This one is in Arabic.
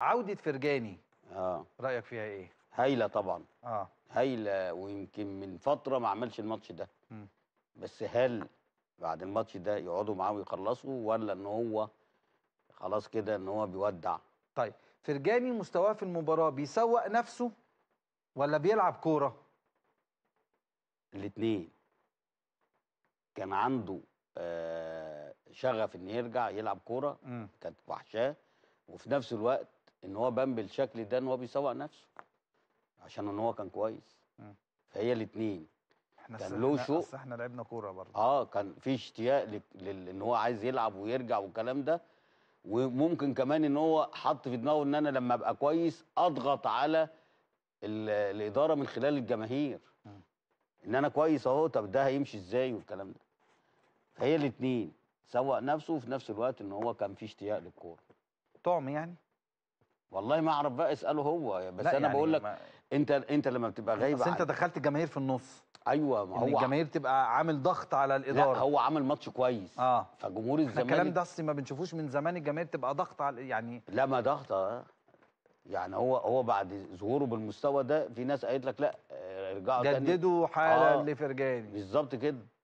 عودة فرجاني اه رأيك فيها ايه؟ هايلة طبعا اه هايلة ويمكن من فترة ما عملش الماتش ده م. بس هل بعد الماتش ده يقعدوا معاه ويخلصوا ولا ان هو خلاص كده ان هو بيودع؟ طيب فرجاني مستواه في المباراة بيسوق نفسه ولا بيلعب كورة؟ الاتنين كان عنده آه شغف ان يرجع يلعب كوره كانت وحشاه وفي نفس الوقت ان هو بان بالشكل ده ان هو بيسوق نفسه عشان ان هو كان كويس فهي الاثنين كان له شوق بس احنا لعبنا كوره برضه اه كان في اشتياق ل... ان هو عايز يلعب ويرجع والكلام ده وممكن كمان ان هو حط في دماغه ان انا لما ابقى كويس اضغط على ال... الاداره من خلال الجماهير ان انا كويس اهو طب ده هيمشي ازاي والكلام ده فهي الاثنين سوق نفسه وفي نفس الوقت ان هو كان في اشتياق للكوره طعم يعني والله ما اعرف بقى اساله هو بس انا يعني بقول لك انت انت لما بتبقى غايب بس انت دخلت الجماهير في النص ايوه ما هو الجماهير تبقى عامل ضغط على الاداره لا هو عامل ماتش كويس اه فجمهور الزمالك الكلام ده اصلي ما بنشوفوش من زمان الجماهير تبقى ضغط على يعني لا ما ضغط آه. يعني هو هو بعد ظهوره بالمستوى ده في ناس قالت لك لا ارجعوا تاني جددوا حالا آه لفرجاني بالظبط كده